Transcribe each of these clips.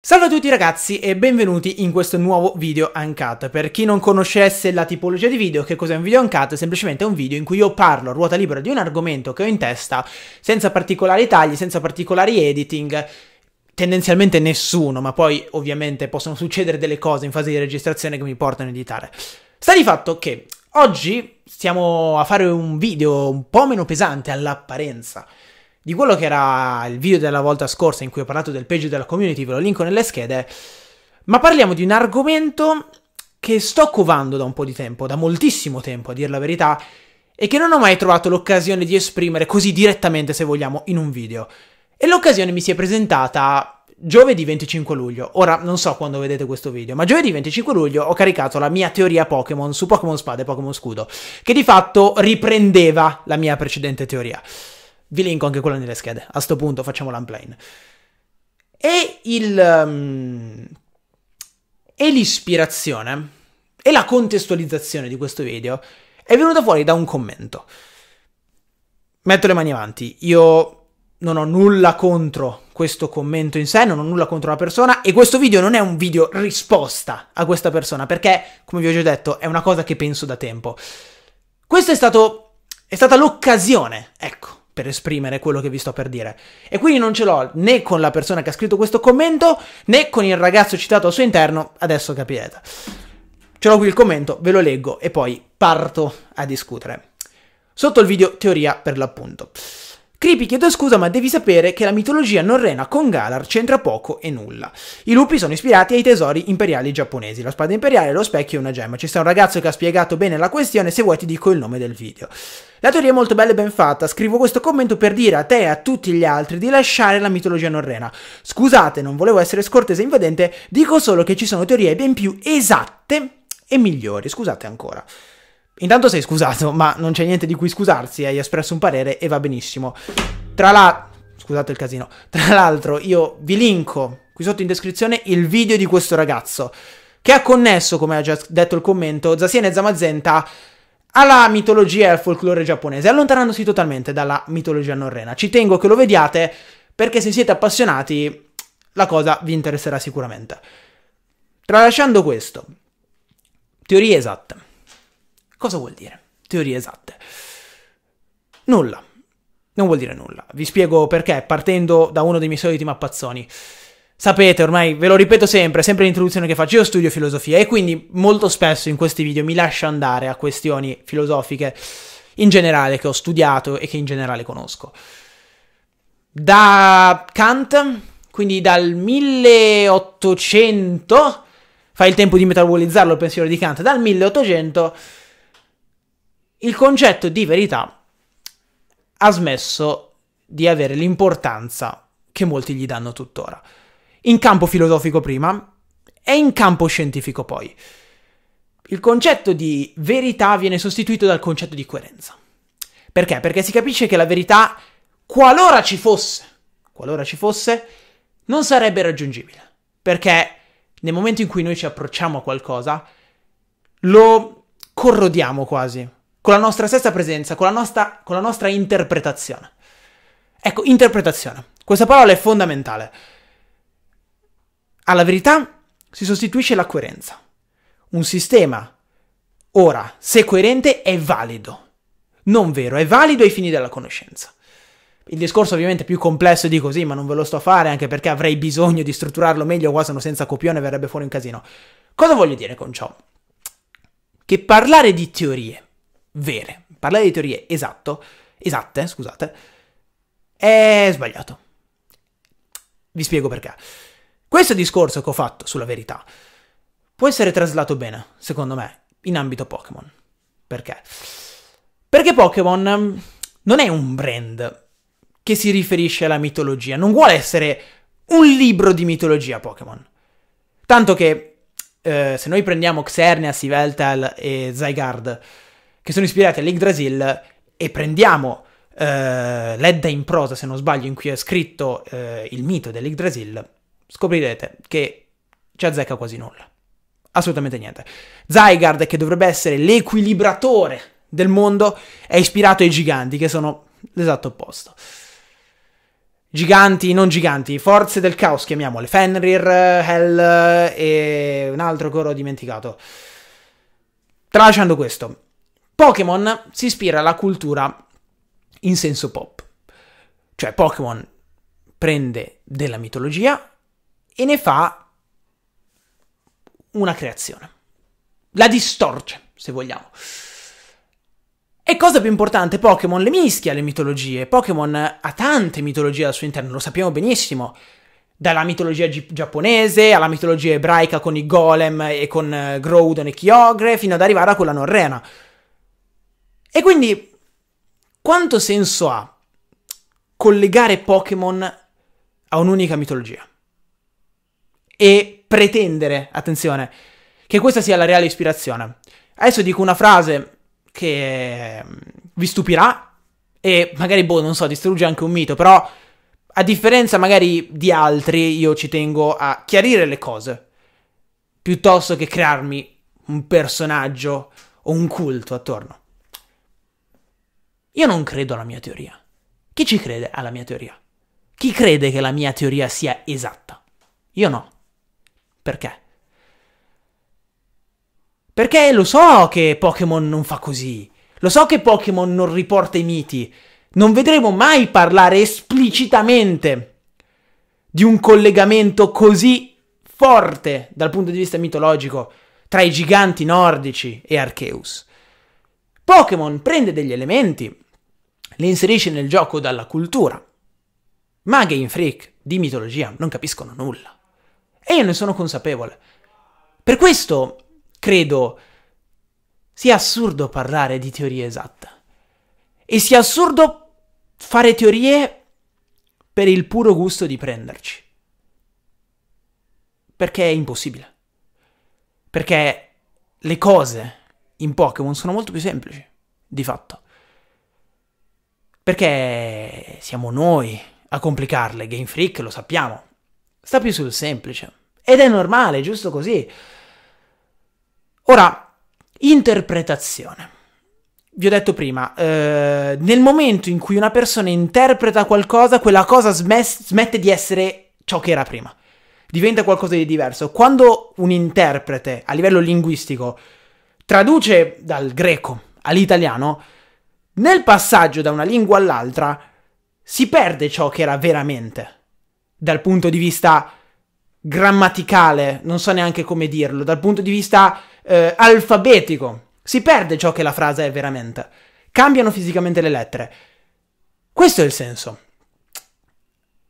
Salve a tutti ragazzi e benvenuti in questo nuovo video Uncut. Per chi non conoscesse la tipologia di video, che cos'è un video Uncut? È un video in cui io parlo a ruota libera di un argomento che ho in testa, senza particolari tagli, senza particolari editing, tendenzialmente nessuno, ma poi ovviamente possono succedere delle cose in fase di registrazione che mi portano a editare. Sta di fatto che oggi stiamo a fare un video un po' meno pesante all'apparenza, di quello che era il video della volta scorsa in cui ho parlato del peggio della community, ve lo linko nelle schede, ma parliamo di un argomento che sto covando da un po' di tempo, da moltissimo tempo a dire la verità, e che non ho mai trovato l'occasione di esprimere così direttamente, se vogliamo, in un video. E l'occasione mi si è presentata giovedì 25 luglio. Ora non so quando vedete questo video, ma giovedì 25 luglio ho caricato la mia teoria Pokémon su Pokémon Spada e Pokémon Scudo, che di fatto riprendeva la mia precedente teoria. Vi linko anche quello nelle schede. A sto punto facciamo l'unplane. E il... Um, e l'ispirazione e la contestualizzazione di questo video è venuta fuori da un commento. Metto le mani avanti, io non ho nulla contro questo commento in sé, non ho nulla contro la persona e questo video non è un video risposta a questa persona perché, come vi ho già detto, è una cosa che penso da tempo. Questa è, stato, è stata l'occasione, ecco, per esprimere quello che vi sto per dire. E quindi non ce l'ho né con la persona che ha scritto questo commento né con il ragazzo citato al suo interno, adesso capirete. Ce l'ho qui il commento, ve lo leggo e poi parto a discutere. Sotto il video teoria per l'appunto. Creepy chiedo scusa ma devi sapere che la mitologia norrena con Galar c'entra poco e nulla. I lupi sono ispirati ai tesori imperiali giapponesi, la spada imperiale, lo specchio e una gemma. Ci sta un ragazzo che ha spiegato bene la questione, se vuoi ti dico il nome del video. La teoria è molto bella e ben fatta, scrivo questo commento per dire a te e a tutti gli altri di lasciare la mitologia norrena. Scusate, non volevo essere scortese e invadente, dico solo che ci sono teorie ben più esatte e migliori, scusate ancora. Intanto sei scusato, ma non c'è niente di cui scusarsi, hai espresso un parere e va benissimo. Tra l'altro, scusate il casino, tra l'altro io vi linko qui sotto in descrizione il video di questo ragazzo che ha connesso, come ha già detto il commento, Zasiena Zamazenta alla mitologia e al folklore giapponese, allontanandosi totalmente dalla mitologia norrena. Ci tengo che lo vediate perché se siete appassionati la cosa vi interesserà sicuramente. Tralasciando questo, teorie esatte. Cosa vuol dire? Teorie esatte. Nulla. Non vuol dire nulla. Vi spiego perché, partendo da uno dei miei soliti mappazzoni. Sapete, ormai ve lo ripeto sempre, sempre l'introduzione che faccio, io studio filosofia e quindi molto spesso in questi video mi lascio andare a questioni filosofiche in generale che ho studiato e che in generale conosco. Da Kant, quindi dal 1800, fa il tempo di metabolizzarlo il pensiero di Kant, dal 1800 il concetto di verità ha smesso di avere l'importanza che molti gli danno tuttora. In campo filosofico prima e in campo scientifico poi. Il concetto di verità viene sostituito dal concetto di coerenza. Perché? Perché si capisce che la verità, qualora ci fosse, qualora ci fosse, non sarebbe raggiungibile. Perché nel momento in cui noi ci approcciamo a qualcosa, lo corrodiamo quasi con la nostra stessa presenza, con la nostra, con la nostra interpretazione. Ecco, interpretazione. Questa parola è fondamentale. Alla verità si sostituisce la coerenza. Un sistema, ora, se coerente, è valido. Non vero, è valido ai fini della conoscenza. Il discorso ovviamente è più complesso di così, ma non ve lo sto a fare anche perché avrei bisogno di strutturarlo meglio, qua sono senza copione verrebbe fuori un casino. Cosa voglio dire con ciò? Che parlare di teorie vere, parlare di teorie esatto, esatte, scusate, è sbagliato. Vi spiego perché. Questo discorso che ho fatto sulla verità può essere traslato bene, secondo me, in ambito Pokémon. Perché? Perché Pokémon non è un brand che si riferisce alla mitologia, non vuole essere un libro di mitologia Pokémon. Tanto che eh, se noi prendiamo Xernia, Yveltal e Zygarde, che sono ispirati all'Yggdrasil e prendiamo eh, l'Edda in prosa, se non sbaglio, in cui è scritto eh, il mito dell'Yggdrasil, scoprirete che ci azzecca quasi nulla. Assolutamente niente. Zygarde, che dovrebbe essere l'equilibratore del mondo, è ispirato ai giganti, che sono l'esatto opposto. Giganti, non giganti, forze del caos, chiamiamole. Fenrir, Hell eh, e un altro che ho dimenticato. Tralasciando questo, Pokémon si ispira alla cultura in senso pop. Cioè Pokémon prende della mitologia e ne fa una creazione. La distorce, se vogliamo. E cosa più importante, Pokémon le mischia le mitologie. Pokémon ha tante mitologie al suo interno, lo sappiamo benissimo. Dalla mitologia gi- giapponese alla mitologia ebraica con i golem e con uh, Groudon e Kyogre, fino ad arrivare a quella norrena. E quindi quanto senso ha collegare Pokémon a un'unica mitologia? E pretendere, attenzione, che questa sia la reale ispirazione. Adesso dico una frase che mm, vi stupirà e magari, boh, non so, distrugge anche un mito, però a differenza magari di altri, io ci tengo a chiarire le cose, piuttosto che crearmi un personaggio o un culto attorno. Io non credo alla mia teoria. Chi ci crede alla mia teoria? Chi crede che la mia teoria sia esatta? Io no. Perché? Perché lo so che Pokémon non fa così. Lo so che Pokémon non riporta i miti. Non vedremo mai parlare esplicitamente di un collegamento così forte dal punto di vista mitologico tra i giganti nordici e Arceus. Pokémon prende degli elementi le inserisce nel gioco dalla cultura. Ma Game Freak di mitologia non capiscono nulla. E io ne sono consapevole. Per questo credo sia assurdo parlare di teoria esatta. E sia assurdo fare teorie per il puro gusto di prenderci. Perché è impossibile. Perché le cose in Pokémon sono molto più semplici, di fatto. Perché siamo noi a complicarle, Game Freak lo sappiamo. Sta più sul semplice. Ed è normale, giusto così. Ora, interpretazione. Vi ho detto prima, eh, nel momento in cui una persona interpreta qualcosa, quella cosa smes- smette di essere ciò che era prima. Diventa qualcosa di diverso. Quando un interprete, a livello linguistico, traduce dal greco all'italiano, nel passaggio da una lingua all'altra si perde ciò che era veramente, dal punto di vista grammaticale, non so neanche come dirlo, dal punto di vista eh, alfabetico, si perde ciò che la frase è veramente. Cambiano fisicamente le lettere. Questo è il senso.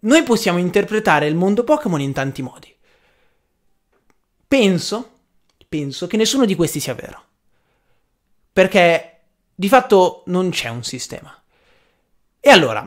Noi possiamo interpretare il mondo Pokémon in tanti modi. Penso, penso che nessuno di questi sia vero. Perché di fatto non c'è un sistema. E allora,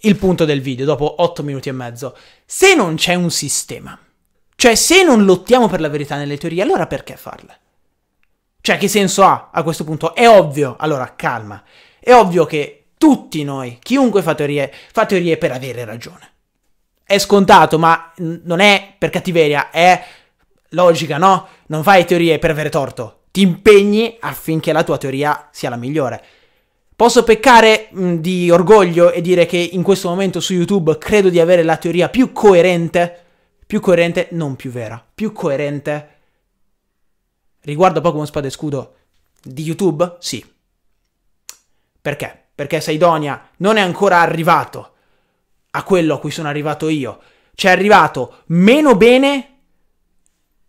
il punto del video, dopo 8 minuti e mezzo, se non c'è un sistema, cioè se non lottiamo per la verità nelle teorie, allora perché farle? Cioè, che senso ha a questo punto? È ovvio, allora calma, è ovvio che tutti noi, chiunque fa teorie, fa teorie per avere ragione. È scontato, ma non è per cattiveria, è logica, no? Non fai teorie per avere torto, ti impegni affinché la tua teoria sia la migliore. Posso peccare mh, di orgoglio e dire che in questo momento su YouTube credo di avere la teoria più coerente, più coerente, non più vera, più coerente riguardo Pokémon Spada e Scudo di YouTube? Sì. Perché? Perché Saidonia non è ancora arrivato a quello a cui sono arrivato io. C'è arrivato meno bene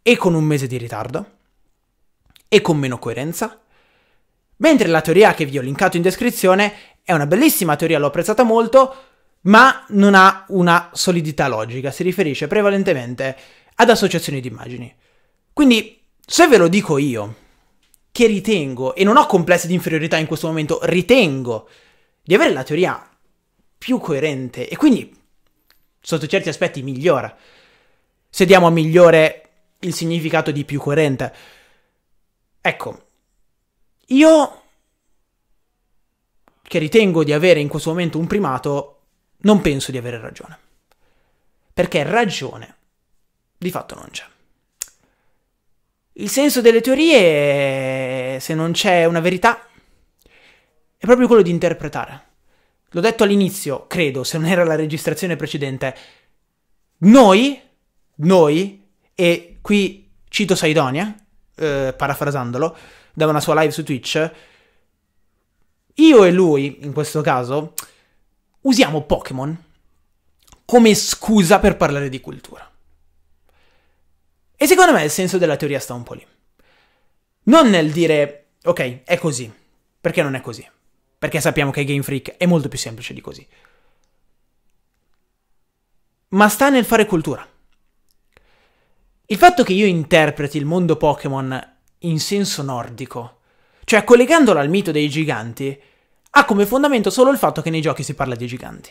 e con un mese di ritardo e con meno coerenza? Mentre la teoria che vi ho linkato in descrizione è una bellissima teoria, l'ho apprezzata molto, ma non ha una solidità logica, si riferisce prevalentemente ad associazioni di immagini. Quindi, se ve lo dico io, che ritengo, e non ho complessi di inferiorità in questo momento, ritengo di avere la teoria più coerente e quindi sotto certi aspetti migliora, se diamo a migliore il significato di più coerente. Ecco, io che ritengo di avere in questo momento un primato, non penso di avere ragione. Perché ragione di fatto non c'è. Il senso delle teorie, se non c'è una verità, è proprio quello di interpretare. L'ho detto all'inizio, credo, se non era la registrazione precedente. Noi, noi, e qui cito Saidonia, eh, parafrasandolo, da una sua live su Twitch, io e lui, in questo caso, usiamo Pokémon come scusa per parlare di cultura. E secondo me il senso della teoria sta un po' lì. Non nel dire, ok, è così, perché non è così? Perché sappiamo che Game Freak è molto più semplice di così. Ma sta nel fare cultura. Il fatto che io interpreti il mondo Pokémon in senso nordico, cioè collegandolo al mito dei giganti, ha come fondamento solo il fatto che nei giochi si parla di giganti.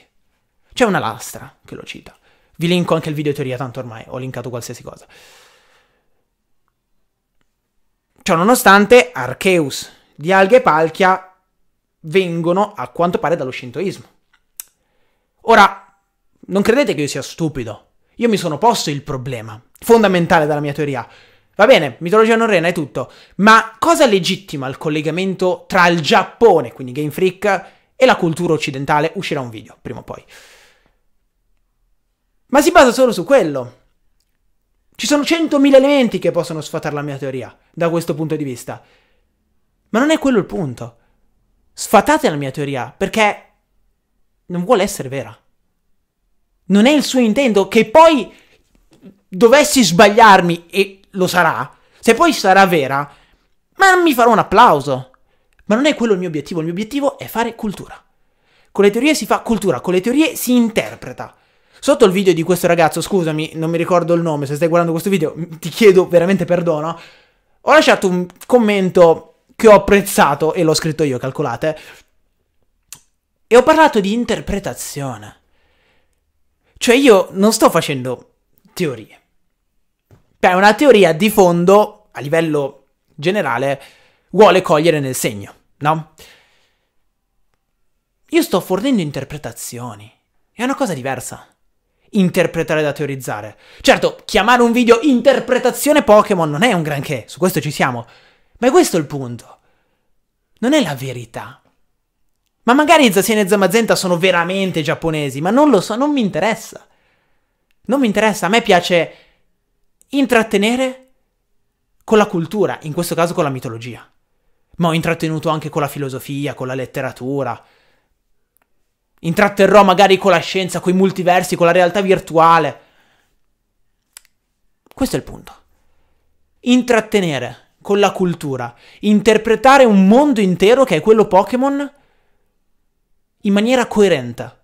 C'è una lastra che lo cita. Vi linko anche il video teoria, tanto ormai ho linkato qualsiasi cosa. Ciononostante, Arceus, Alga e Palchia vengono a quanto pare dallo shintoismo. Ora, non credete che io sia stupido. Io mi sono posto il problema, fondamentale della mia teoria. Va bene, mitologia norrena è tutto, ma cosa legittima il collegamento tra il Giappone, quindi Game Freak, e la cultura occidentale? Uscirà un video, prima o poi. Ma si basa solo su quello. Ci sono centomila elementi che possono sfatare la mia teoria, da questo punto di vista. Ma non è quello il punto. Sfatate la mia teoria, perché non vuole essere vera non è il suo intento, che poi dovessi sbagliarmi, e lo sarà, se poi sarà vera, ma mi farò un applauso. Ma non è quello il mio obiettivo, il mio obiettivo è fare cultura. Con le teorie si fa cultura, con le teorie si interpreta. Sotto il video di questo ragazzo, scusami, non mi ricordo il nome, se stai guardando questo video ti chiedo veramente perdono, ho lasciato un commento che ho apprezzato e l'ho scritto io, calcolate, e ho parlato di interpretazione. Cioè io non sto facendo teorie. Beh, una teoria di fondo, a livello generale, vuole cogliere nel segno, no? Io sto fornendo interpretazioni. È una cosa diversa. Interpretare da teorizzare. Certo, chiamare un video interpretazione Pokémon non è un granché, su questo ci siamo. Ma è questo il punto. Non è la verità. Ma magari Zazien e Zamazenta sono veramente giapponesi, ma non lo so, non mi interessa. Non mi interessa, a me piace intrattenere con la cultura, in questo caso con la mitologia. Ma ho intrattenuto anche con la filosofia, con la letteratura. Intratterrò magari con la scienza, con i multiversi, con la realtà virtuale. Questo è il punto. Intrattenere con la cultura, interpretare un mondo intero che è quello Pokémon in maniera coerente,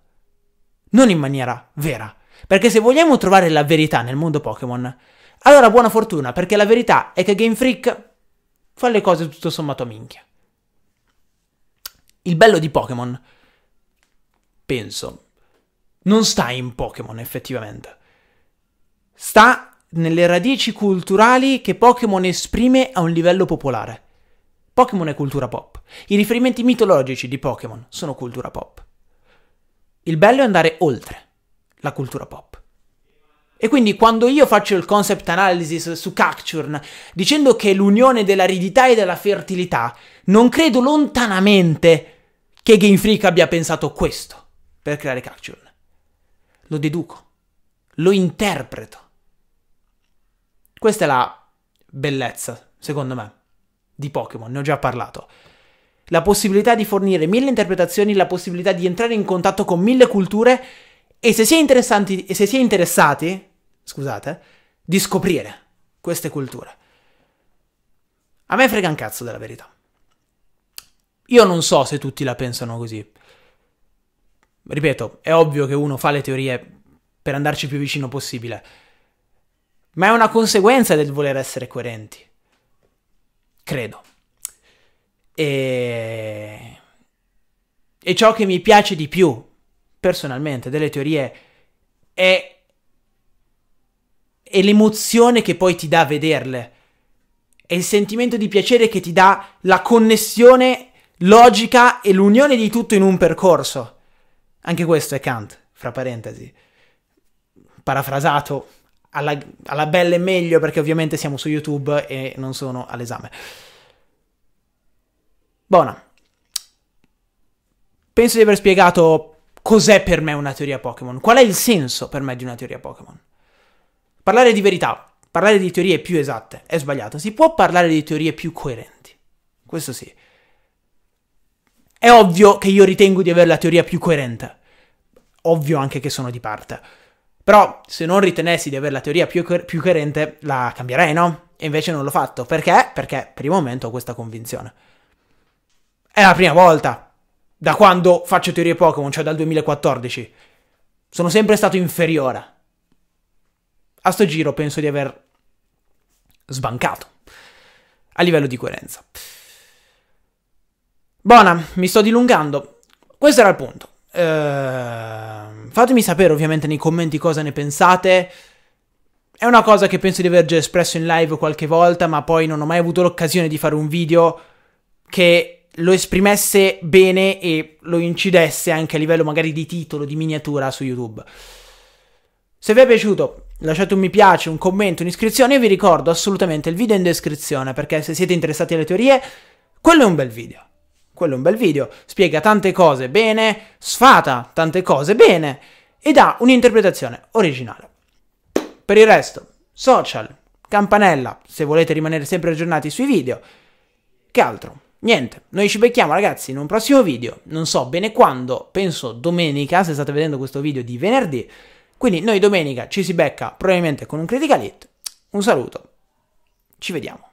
non in maniera vera. Perché se vogliamo trovare la verità nel mondo Pokémon, allora buona fortuna, perché la verità è che Game Freak fa le cose tutto sommato a minchia. Il bello di Pokémon, penso, non sta in Pokémon effettivamente. Sta nelle radici culturali che Pokémon esprime a un livello popolare. Pokémon è cultura pop. I riferimenti mitologici di Pokémon sono cultura pop. Il bello è andare oltre la cultura pop. E quindi quando io faccio il concept analysis su Cacturn dicendo che è l'unione dell'aridità e della fertilità, non credo lontanamente che Game Freak abbia pensato questo per creare Cacturn. Lo deduco, lo interpreto. Questa è la bellezza, secondo me, di Pokémon, ne ho già parlato. La possibilità di fornire mille interpretazioni, la possibilità di entrare in contatto con mille culture e se si è, interessanti, se si è interessati, scusate, di scoprire queste culture. A me frega un cazzo della verità. Io non so se tutti la pensano così. Ripeto, è ovvio che uno fa le teorie per andarci più vicino possibile, ma è una conseguenza del voler essere coerenti credo. E... e ciò che mi piace di più, personalmente, delle teorie è, è l'emozione che poi ti dà a vederle, è il sentimento di piacere che ti dà la connessione logica e l'unione di tutto in un percorso. Anche questo è Kant, fra parentesi. Parafrasato alla, alla bella e meglio perché ovviamente siamo su YouTube e non sono all'esame. Buona. Penso di aver spiegato cos'è per me una teoria Pokémon, qual è il senso per me di una teoria Pokémon. Parlare di verità, parlare di teorie più esatte è sbagliato, si può parlare di teorie più coerenti, questo sì. È ovvio che io ritengo di avere la teoria più coerente, ovvio anche che sono di parte. Però se non ritenessi di avere la teoria più, più coerente, la cambierei, no? E invece non l'ho fatto. Perché? Perché per il momento ho questa convinzione. È la prima volta da quando faccio teorie Pokémon, cioè dal 2014. Sono sempre stato inferiore. A sto giro penso di aver sbancato a livello di coerenza. Buona, mi sto dilungando. Questo era il punto. Ehm Fatemi sapere ovviamente nei commenti cosa ne pensate. È una cosa che penso di aver già espresso in live qualche volta, ma poi non ho mai avuto l'occasione di fare un video che lo esprimesse bene e lo incidesse anche a livello magari di titolo, di miniatura su YouTube. Se vi è piaciuto lasciate un mi piace, un commento, un'iscrizione e vi ricordo assolutamente il video in descrizione perché se siete interessati alle teorie, quello è un bel video quello è un bel video, spiega tante cose bene, sfata tante cose bene e dà un'interpretazione originale. Per il resto, social, campanella, se volete rimanere sempre aggiornati sui video. Che altro? Niente, noi ci becchiamo ragazzi in un prossimo video, non so bene quando, penso domenica, se state vedendo questo video di venerdì, quindi noi domenica ci si becca probabilmente con un Critical Hit, un saluto, ci vediamo.